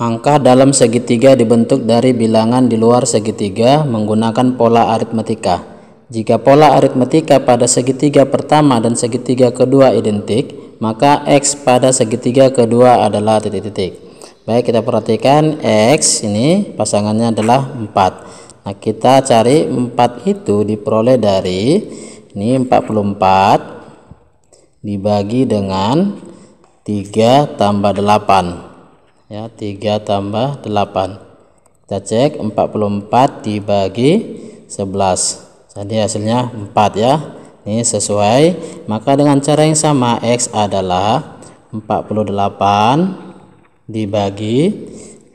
Angka dalam segitiga dibentuk dari bilangan di luar segitiga menggunakan pola aritmetika. Jika pola aritmetika pada segitiga pertama dan segitiga kedua identik, maka X pada segitiga kedua adalah titik-titik. Baik, kita perhatikan X ini pasangannya adalah 4. Nah, kita cari 4 itu diperoleh dari ini 44 dibagi dengan 3 tambah 8 ya 3 tambah 8 kita cek 44 dibagi 11 jadi hasilnya 4 ya ini sesuai maka dengan cara yang sama X adalah 48 dibagi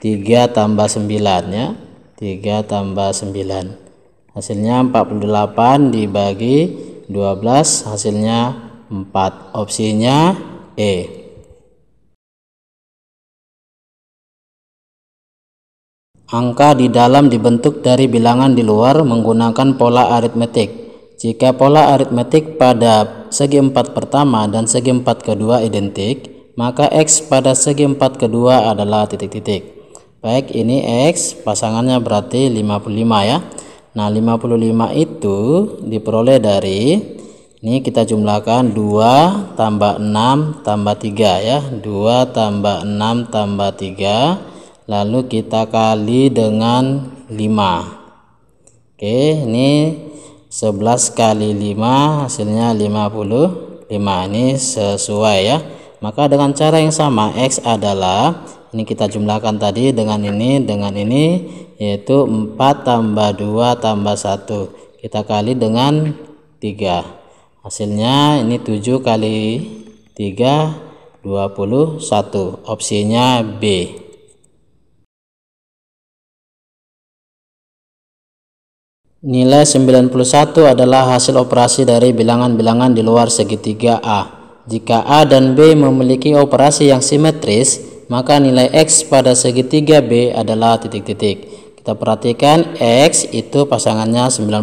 3 tambah 9 ya 3 tambah 9 hasilnya 48 dibagi 12 hasilnya 4 opsinya E Angka di dalam dibentuk dari bilangan di luar menggunakan pola aritmetik. Jika pola aritmetik pada segi empat pertama dan segi empat kedua identik, maka X pada segi empat kedua adalah titik-titik. Baik, ini X, pasangannya berarti 55 ya. Nah, 55 itu diperoleh dari, ini kita jumlahkan 2 tambah 6 tambah 3 ya. 2 tambah 6 tambah 3 lalu kita kali dengan 5 oke ini 11 kali 5 hasilnya 55 ini sesuai ya maka dengan cara yang sama X adalah ini kita jumlahkan tadi dengan ini dengan ini yaitu 4 tambah 2 tambah 1 kita kali dengan 3 hasilnya ini 7 kali 3 21 opsinya B Nilai 91 adalah hasil operasi dari bilangan-bilangan di luar segitiga A. Jika A dan B memiliki operasi yang simetris, maka nilai X pada segitiga B adalah titik-titik. Kita perhatikan X itu pasangannya 91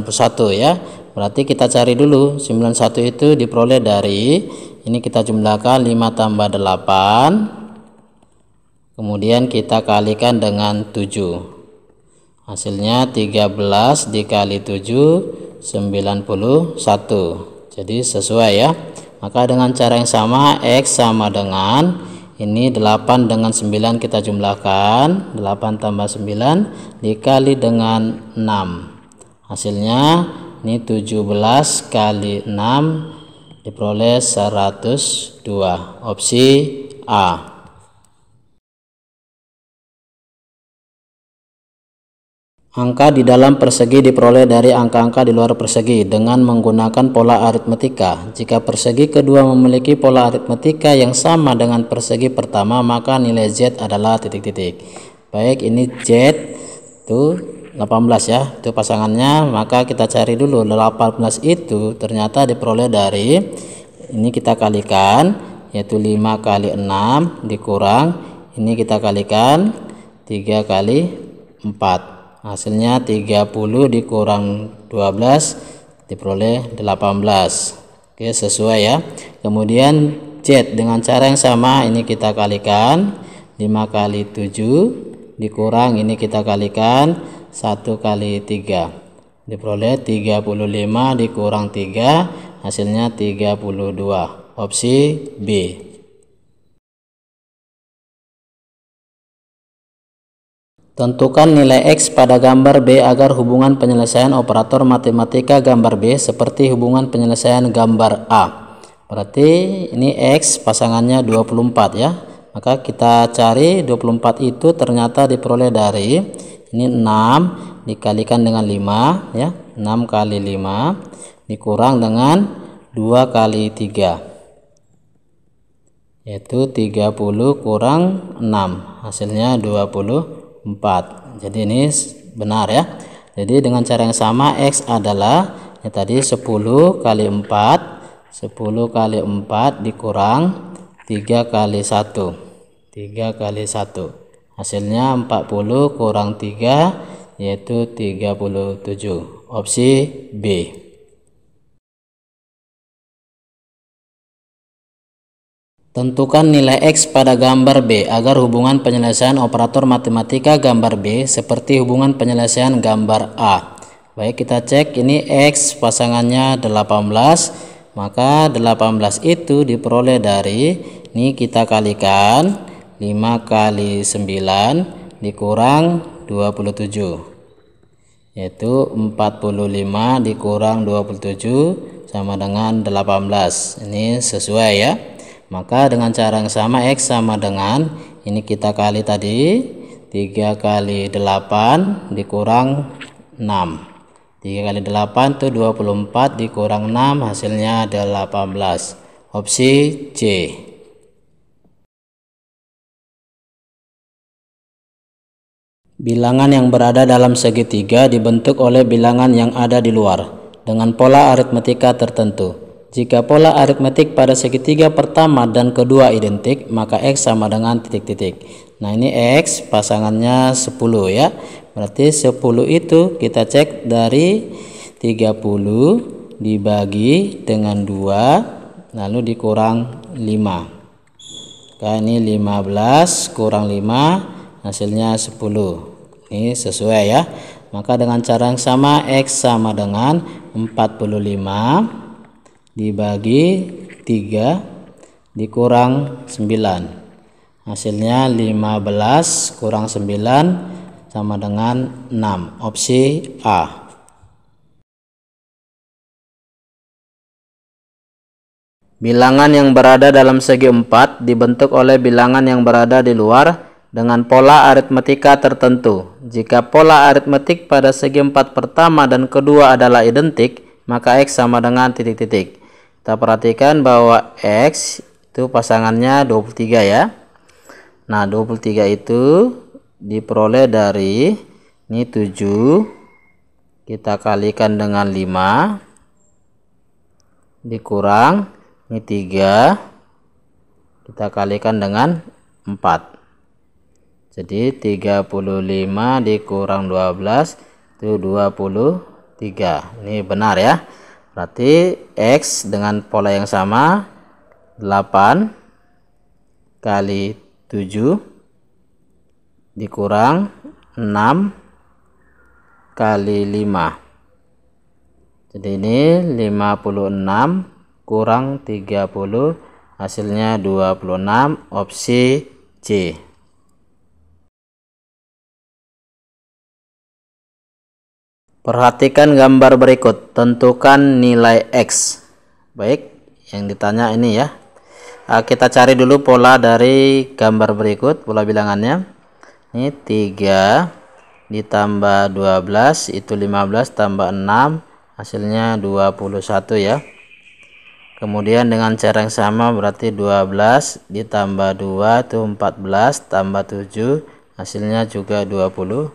ya. Berarti kita cari dulu 91 itu diperoleh dari ini kita jumlahkan 5 tambah 8. Kemudian kita kalikan dengan 7 hasilnya 13 dikali 7 91 jadi sesuai ya maka dengan cara yang sama X sama dengan ini 8 dengan 9 kita jumlahkan 8 tambah 9 dikali dengan 6 hasilnya ini 17 kali 6 diperoleh 102 opsi A Angka di dalam persegi diperoleh dari angka-angka di luar persegi dengan menggunakan pola aritmetika. Jika persegi kedua memiliki pola aritmetika yang sama dengan persegi pertama, maka nilai Z adalah titik-titik. Baik, ini Z itu 18 ya, itu pasangannya. Maka kita cari dulu 18 itu ternyata diperoleh dari ini kita kalikan yaitu 5 kali 6 dikurang ini kita kalikan 3 kali 4 hasilnya 30 dikurang 12 diperoleh 18 oke sesuai ya kemudian Z dengan cara yang sama ini kita kalikan 5 kali 7 dikurang ini kita kalikan 1 kali 3 diperoleh 35 dikurang 3 hasilnya 32 opsi B Tentukan nilai X pada gambar B agar hubungan penyelesaian operator matematika gambar B seperti hubungan penyelesaian gambar A. Berarti ini X pasangannya 24 ya. Maka kita cari 24 itu ternyata diperoleh dari ini 6 dikalikan dengan 5 ya. 6 kali 5 dikurang dengan 2 kali 3 yaitu 30 kurang 6 hasilnya 20 4 jadi ini benar ya jadi dengan cara yang sama X adalah ya tadi 10 kali 4 10 kali 4 dikurang 3 kali 1 3 kali 1 hasilnya 40 kurang 3 yaitu 37 opsi B Tentukan nilai X pada gambar B agar hubungan penyelesaian operator matematika gambar B seperti hubungan penyelesaian gambar A. Baik, kita cek ini X pasangannya 18, maka 18 itu diperoleh dari, ini kita kalikan 5 kali 9 dikurang 27 yaitu 45 dikurang 27 sama dengan 18 ini sesuai ya maka dengan cara yang sama X sama dengan ini kita kali tadi 3 kali 8 dikurang 6 3 kali 8 itu 24 dikurang 6 hasilnya ada 18 opsi C Bilangan yang berada dalam segitiga dibentuk oleh bilangan yang ada di luar dengan pola aritmetika tertentu. Jika pola aritmetik pada segitiga pertama dan kedua identik, maka X sama dengan titik-titik. Nah ini X pasangannya 10 ya. Berarti 10 itu kita cek dari 30 dibagi dengan 2 lalu dikurang 5. Oke ini 15 kurang 5 hasilnya 10. Ini sesuai ya. Maka dengan cara yang sama X sama dengan 45 dibagi 3 dikurang 9 hasilnya 15 kurang 9 sama dengan 6 opsi A Bilangan yang berada dalam segi 4 dibentuk oleh bilangan yang berada di luar dengan pola aritmetika tertentu. Jika pola aritmetik pada segi 4 pertama dan kedua adalah identik, maka X sama dengan titik-titik. Kita perhatikan bahwa X itu pasangannya 23 ya. Nah, 23 itu diperoleh dari ini 7 kita kalikan dengan 5 dikurang ini 3 kita kalikan dengan 4 jadi 35 dikurang 12 itu 23 ini benar ya Berarti X dengan pola yang sama 8 kali 7 dikurang 6 kali 5. Jadi ini 56 kurang 30 hasilnya 26 opsi C. Perhatikan gambar berikut, tentukan nilai X. Baik, yang ditanya ini ya. Ah, kita cari dulu pola dari gambar berikut, pola bilangannya. Ini 3 ditambah 12, itu 15, tambah 6, hasilnya 21 ya. Kemudian dengan cara yang sama berarti 12 ditambah 2 itu 14, tambah 7, hasilnya juga 21.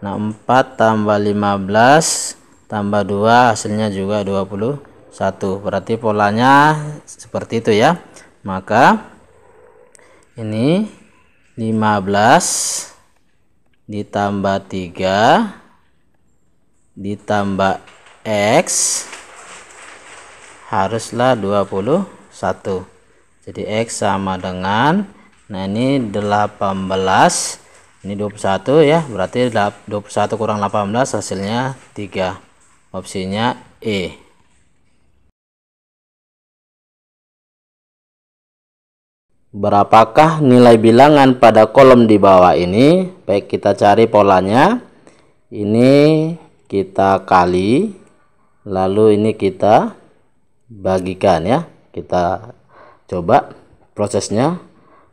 Nah 4 tambah 15 tambah 2 hasilnya juga 21 berarti polanya seperti itu ya maka ini 15 ditambah 3 ditambah X haruslah 21 jadi X sama dengan nah ini 18 ini 21 ya berarti 21 kurang 18 hasilnya 3 opsinya E berapakah nilai bilangan pada kolom di bawah ini baik kita cari polanya ini kita kali lalu ini kita bagikan ya kita coba prosesnya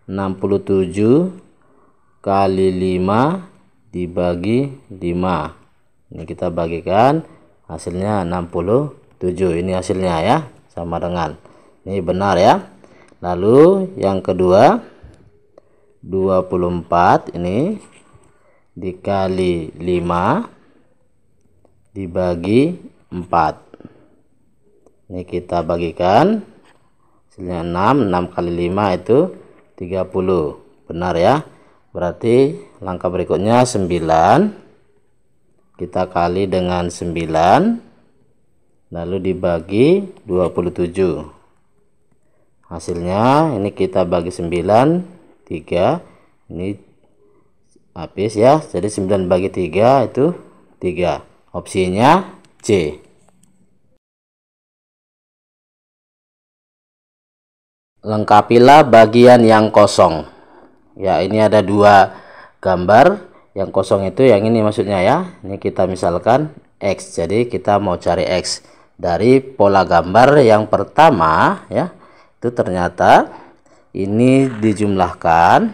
67 kali 5 dibagi 5 ini kita bagikan hasilnya 67 ini hasilnya ya sama dengan ini benar ya lalu yang kedua 24 ini dikali 5 dibagi 4 ini kita bagikan hasilnya 6 6 kali 5 itu 30 benar ya berarti langkah berikutnya 9 kita kali dengan 9 lalu dibagi 27 hasilnya ini kita bagi 9 3 ini habis ya jadi 9 bagi 3 itu 3 opsinya C lengkapilah bagian yang kosong ya ini ada dua gambar yang kosong itu yang ini maksudnya ya ini kita misalkan X jadi kita mau cari X dari pola gambar yang pertama ya itu ternyata ini dijumlahkan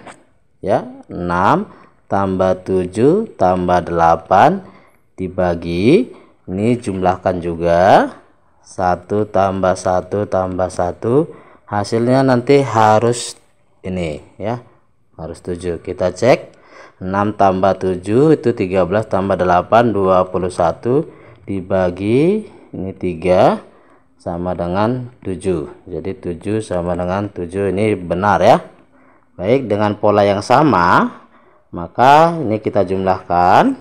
ya 6 tambah 7 tambah 8 dibagi ini jumlahkan juga 1 tambah 1 tambah 1 hasilnya nanti harus ini ya harus 7 kita cek 6 tambah 7 itu 13 tambah 8 21 dibagi ini 3 sama dengan 7 jadi 7 sama dengan 7 ini benar ya baik dengan pola yang sama maka ini kita jumlahkan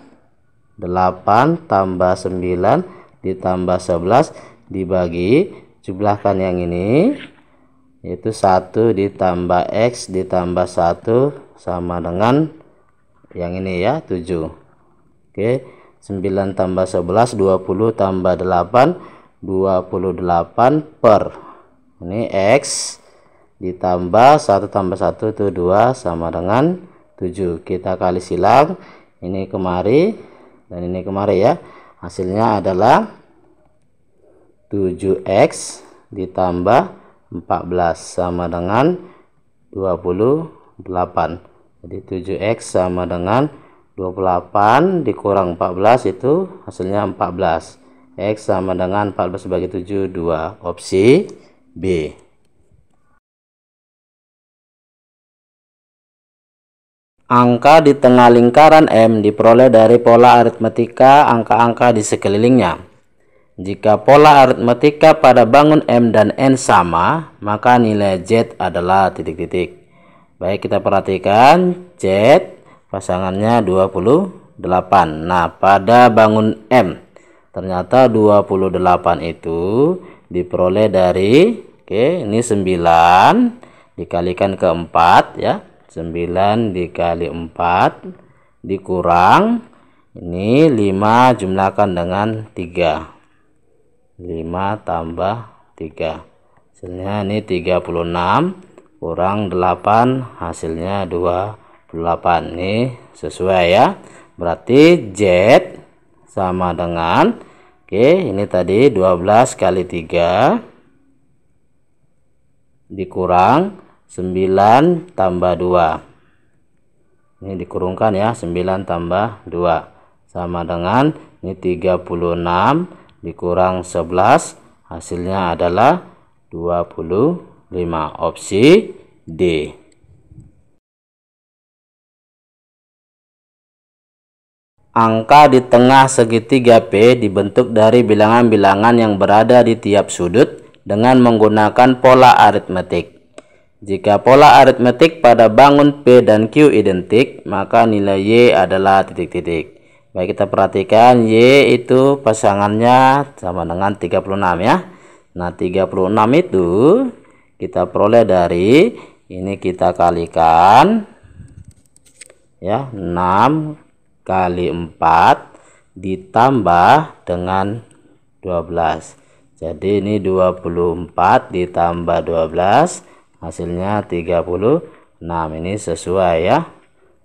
8 tambah 9 ditambah 11 dibagi jumlahkan yang ini yaitu 1 ditambah X ditambah 1 sama dengan yang ini ya 7 oke 9 tambah 11 20 tambah 8 28 per ini X ditambah 1 tambah 1 itu 2 sama dengan 7 kita kali silang ini kemari dan ini kemari ya hasilnya adalah 7x ditambah 14 sama dengan 28 jadi 7x sama dengan 28 dikurang 14 itu hasilnya 14 x sama dengan 14 bagi 7 2 opsi B Angka di tengah lingkaran M diperoleh dari pola aritmetika angka-angka di sekelilingnya. Jika pola aritmetika pada bangun M dan N sama, maka nilai Z adalah titik-titik. Baik, kita perhatikan Z pasangannya 28. Nah, pada bangun M ternyata 28 itu diperoleh dari oke, okay, ini 9 dikalikan ke 4 ya. 9 dikali 4 dikurang ini 5 jumlahkan dengan 3. 5 tambah 3 hasilnya ini 36 kurang 8 hasilnya 28 ini sesuai ya berarti Z sama dengan oke okay, ini tadi 12 kali 3 dikurang 9 tambah 2 ini dikurungkan ya 9 tambah 2 sama dengan ini 36 dikurang 11 hasilnya adalah 25 opsi D. Angka di tengah segitiga P dibentuk dari bilangan-bilangan yang berada di tiap sudut dengan menggunakan pola aritmetik. Jika pola aritmetik pada bangun P dan Q identik, maka nilai Y adalah titik-titik. Baik kita perhatikan Y itu pasangannya sama dengan 36 ya. Nah 36 itu kita peroleh dari ini kita kalikan ya 6 kali 4 ditambah dengan 12 jadi ini 24 ditambah 12 hasilnya 36 ini sesuai ya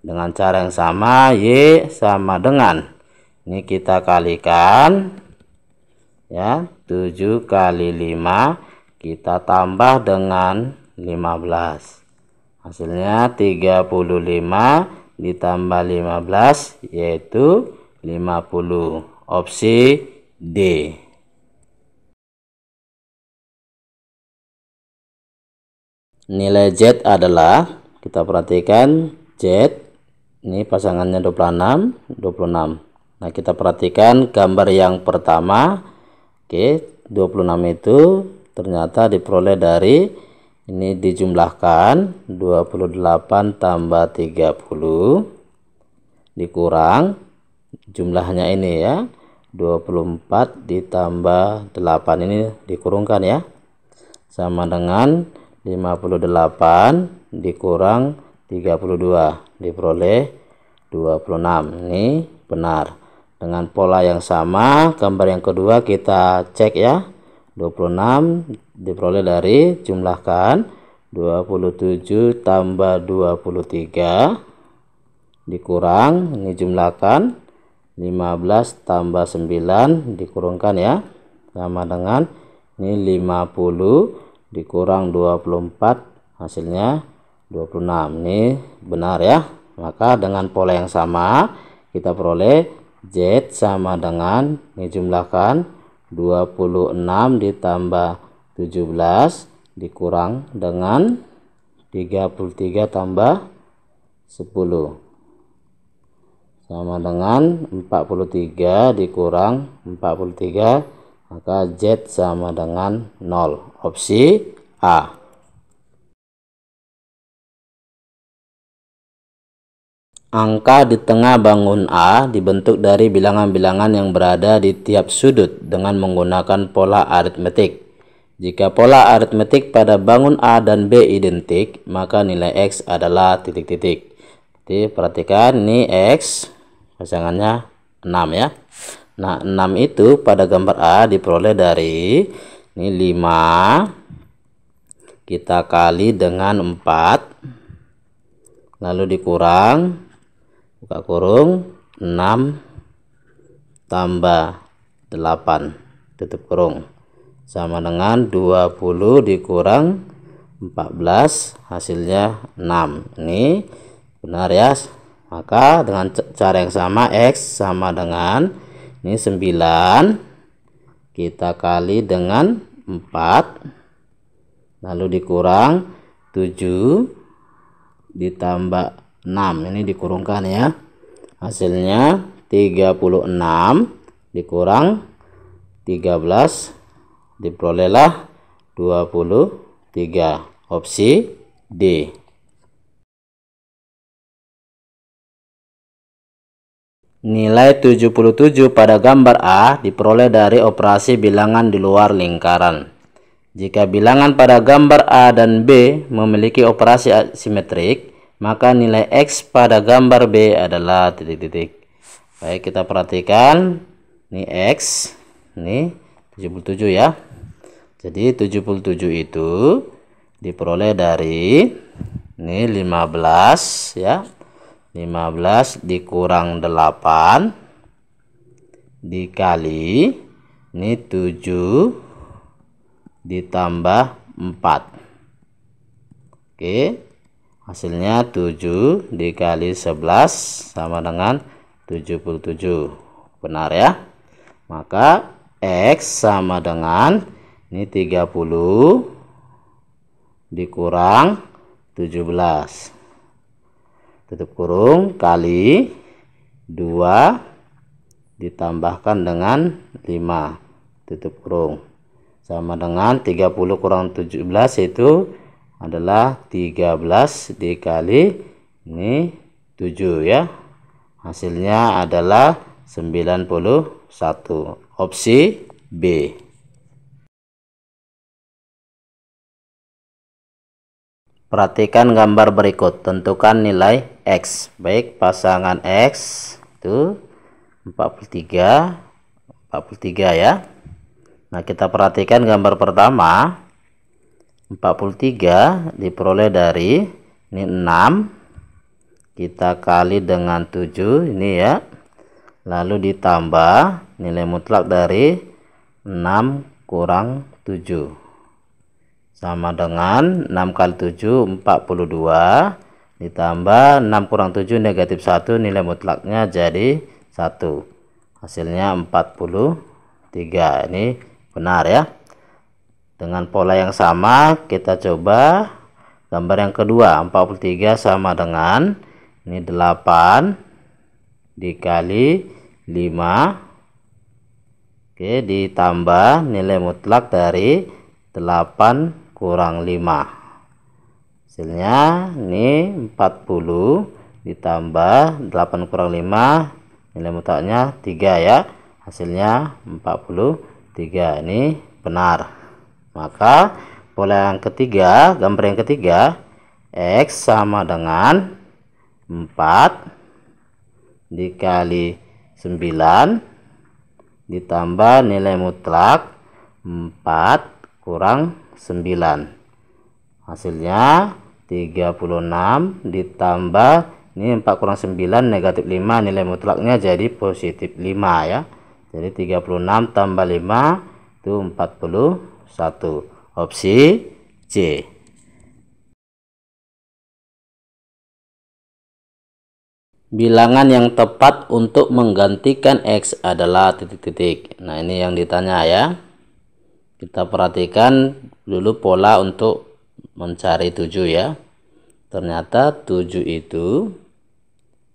dengan cara yang sama Y sama dengan ini kita kalikan ya 7 kali 5 kita tambah dengan 15 hasilnya 35 ditambah 15 yaitu 50 opsi D nilai Z adalah kita perhatikan Z ini pasangannya 26 26 nah kita perhatikan gambar yang pertama oke 26 itu ternyata diperoleh dari ini dijumlahkan 28 tambah 30 dikurang jumlahnya ini ya 24 ditambah 8 ini dikurungkan ya sama dengan 58 dikurang 32 diperoleh 26 ini benar dengan pola yang sama gambar yang kedua kita cek ya 26 diperoleh dari jumlahkan 27 tambah 23 dikurang ini jumlahkan 15 tambah 9 dikurungkan ya sama dengan ini 50 dikurang 24 hasilnya 26 ini benar ya maka dengan pola yang sama kita peroleh Z sama dengan ini jumlahkan 26 ditambah 17 dikurang dengan 33 tambah 10 sama dengan 43 dikurang 43 maka Z sama dengan 0 opsi A Angka di tengah bangun A dibentuk dari bilangan-bilangan yang berada di tiap sudut dengan menggunakan pola aritmetik. Jika pola aritmetik pada bangun A dan B identik, maka nilai X adalah titik-titik. Jadi perhatikan ini X, pasangannya 6 ya. Nah 6 itu pada gambar A diperoleh dari ini 5 kita kali dengan 4 lalu dikurang buka kurung 6 tambah 8 tutup kurung sama dengan 20 dikurang 14 hasilnya 6 ini benar ya maka dengan cara yang sama X sama dengan ini 9 kita kali dengan 4 lalu dikurang 7 ditambah 6 ini dikurungkan ya hasilnya 36 dikurang 13 diperolehlah 23 opsi D Nilai 77 pada gambar A diperoleh dari operasi bilangan di luar lingkaran. Jika bilangan pada gambar A dan B memiliki operasi asimetrik, maka nilai X pada gambar B adalah titik-titik. Baik, kita perhatikan. Ini X, ini 77 ya. Jadi 77 itu diperoleh dari ini 15 ya. 15 dikurang 8 dikali ini 7 ditambah 4. Oke, hasilnya 7 dikali 11 sama dengan 77 benar ya maka X sama dengan ini 30 dikurang 17 tutup kurung kali 2 ditambahkan dengan 5 tutup kurung sama dengan 30 kurang 17 itu adalah 13 dikali ini 7 ya. Hasilnya adalah 91. Opsi B. Perhatikan gambar berikut. Tentukan nilai X. Baik, pasangan X itu 43 43 ya. Nah, kita perhatikan gambar pertama. 43 diperoleh dari ini 6 kita kali dengan 7 ini ya lalu ditambah nilai mutlak dari 6 kurang 7 sama dengan 6 kali 7 42 ditambah 6 kurang 7 negatif 1 nilai mutlaknya jadi 1 hasilnya 43 ini benar ya dengan pola yang sama, kita coba gambar yang kedua. 43 sama dengan ini 8 dikali 5. Oke, ditambah nilai mutlak dari 8 kurang 5. Hasilnya ini 40 ditambah 8 kurang 5 nilai mutlaknya 3 ya. Hasilnya 43. Ini benar maka pola yang ketiga gambar yang ketiga X sama dengan 4 dikali 9 ditambah nilai mutlak 4 kurang 9 hasilnya 36 ditambah ini 4 kurang 9 negatif 5 nilai mutlaknya jadi positif 5 ya jadi 36 tambah 5 itu 40 satu opsi C bilangan yang tepat untuk menggantikan X adalah titik-titik nah ini yang ditanya ya kita perhatikan dulu pola untuk mencari 7 ya ternyata 7 itu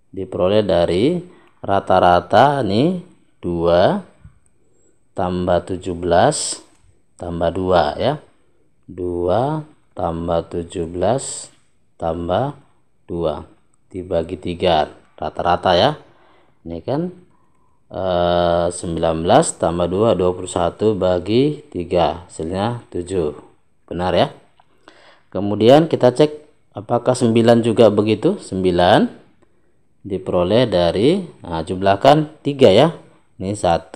diperoleh dari rata-rata nih 2 tambah 17 tambah 2 ya 2 tambah 17 tambah 2 dibagi 3 rata-rata ya ini kan e, eh, 19 tambah 2 21 bagi 3 hasilnya 7 benar ya kemudian kita cek apakah 9 juga begitu 9 diperoleh dari nah, jumlahkan 3 ya ini 1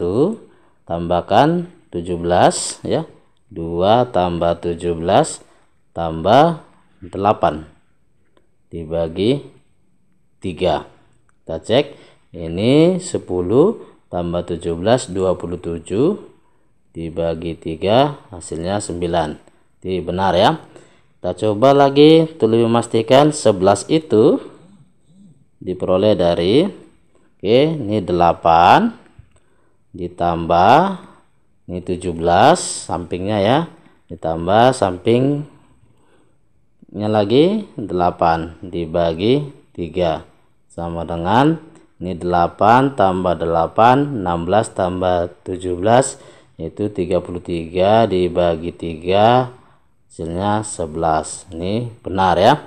tambahkan 17 ya 2 tambah 17 tambah 8 dibagi 3 kita cek ini 10 tambah 17 27 dibagi 3 hasilnya 9 jadi benar ya kita coba lagi untuk lebih memastikan 11 itu diperoleh dari oke ini 8 ditambah ini 17 sampingnya ya ditambah sampingnya lagi 8 dibagi 3 sama dengan ini 8 tambah 8 16 tambah 17 itu 33 dibagi 3 hasilnya 11 ini benar ya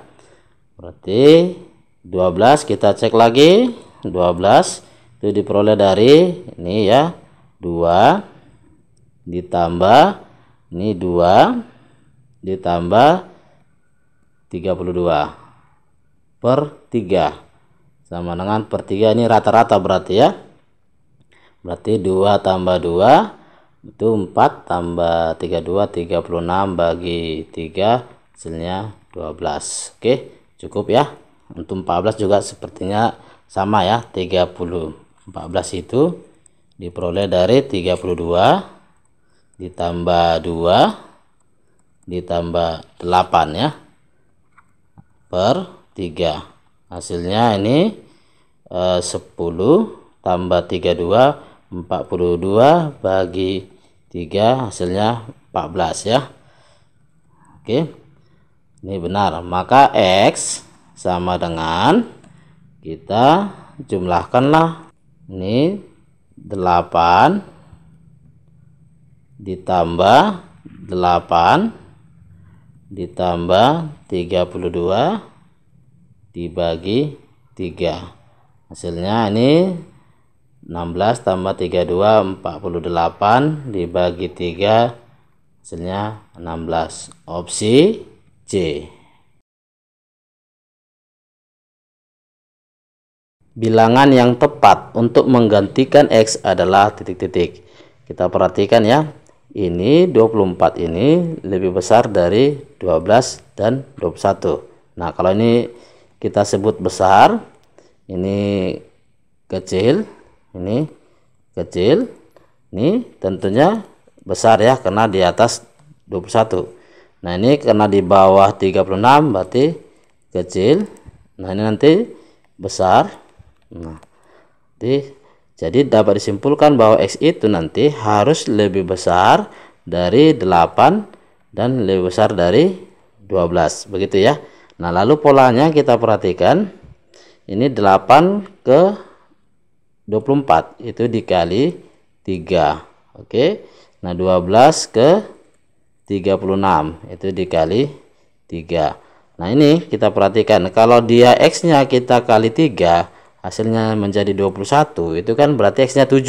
berarti 12 kita cek lagi 12 itu diperoleh dari ini ya 2 ditambah ini 2 ditambah 32 per 3 sama dengan per 3 ini rata-rata berarti ya berarti 2 tambah 2 itu 4 tambah 32 36 bagi 3 hasilnya 12 oke cukup ya untuk 14 juga sepertinya sama ya 30 14 itu diperoleh dari 32 ditambah 2 ditambah 8 ya per 3 hasilnya ini eh, 10 tambah 32 42 bagi 3 hasilnya 14 ya Oke ini benar maka X sama dengan kita jumlahkanlah ini 8 ditambah 8 ditambah 32 dibagi 3 hasilnya ini 16 tambah 32 48 dibagi 3 hasilnya 16 opsi C bilangan yang tepat untuk menggantikan X adalah titik-titik kita perhatikan ya ini 24 ini lebih besar dari 12 dan 21 nah kalau ini kita sebut besar ini kecil ini kecil ini tentunya besar ya karena di atas 21 nah ini karena di bawah 36 berarti kecil nah ini nanti besar nah di jadi dapat disimpulkan bahwa X itu nanti harus lebih besar dari 8 dan lebih besar dari 12. Begitu ya. Nah lalu polanya kita perhatikan. Ini 8 ke 24 itu dikali 3. Oke. Nah 12 ke 36 itu dikali 3. Nah ini kita perhatikan kalau dia X nya kita kali 3 hasilnya menjadi 21 itu kan berarti X nya 7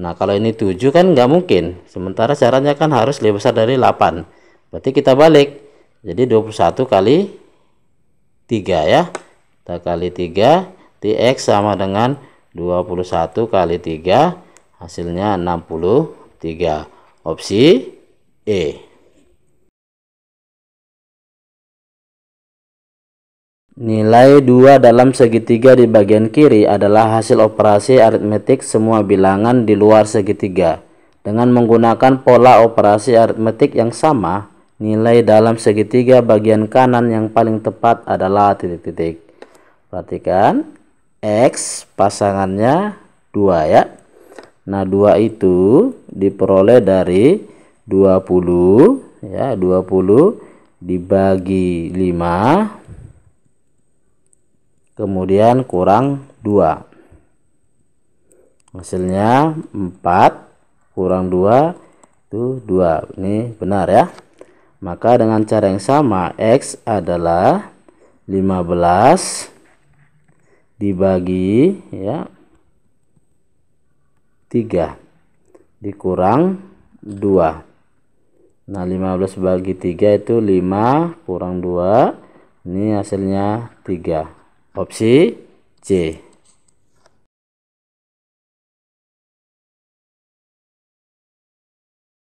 nah kalau ini 7 kan nggak mungkin sementara caranya kan harus lebih besar dari 8 berarti kita balik jadi 21 kali 3 ya kita kali 3 x sama dengan 21 kali 3 hasilnya 63 opsi E Nilai 2 dalam segitiga di bagian kiri adalah hasil operasi aritmetik semua bilangan di luar segitiga. Dengan menggunakan pola operasi aritmetik yang sama, nilai dalam segitiga bagian kanan yang paling tepat adalah titik-titik. Perhatikan, X pasangannya 2 ya. Nah, 2 itu diperoleh dari 20 ya, 20 dibagi 5 kemudian kurang 2 hasilnya 4 kurang 2 itu 2 ini benar ya maka dengan cara yang sama X adalah 15 dibagi ya 3 dikurang 2 nah 15 bagi 3 itu 5 kurang 2 ini hasilnya 3 없이 지